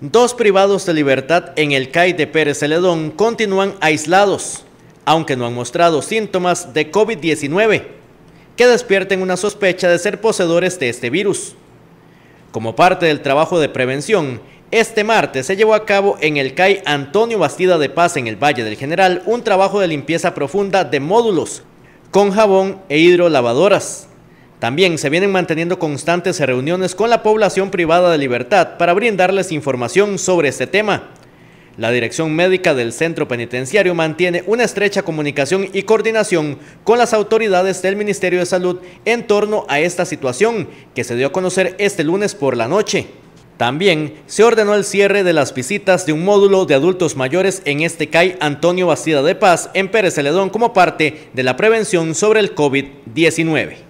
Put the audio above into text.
Dos privados de libertad en el CAI de Pérez Celedón continúan aislados, aunque no han mostrado síntomas de COVID-19, que despierten una sospecha de ser poseedores de este virus. Como parte del trabajo de prevención, este martes se llevó a cabo en el CAI Antonio Bastida de Paz en el Valle del General un trabajo de limpieza profunda de módulos con jabón e hidrolavadoras. También se vienen manteniendo constantes reuniones con la población privada de libertad para brindarles información sobre este tema. La dirección médica del centro penitenciario mantiene una estrecha comunicación y coordinación con las autoridades del Ministerio de Salud en torno a esta situación que se dio a conocer este lunes por la noche. También se ordenó el cierre de las visitas de un módulo de adultos mayores en este CAI Antonio Bastida de Paz en Pérez Celedón como parte de la prevención sobre el COVID-19.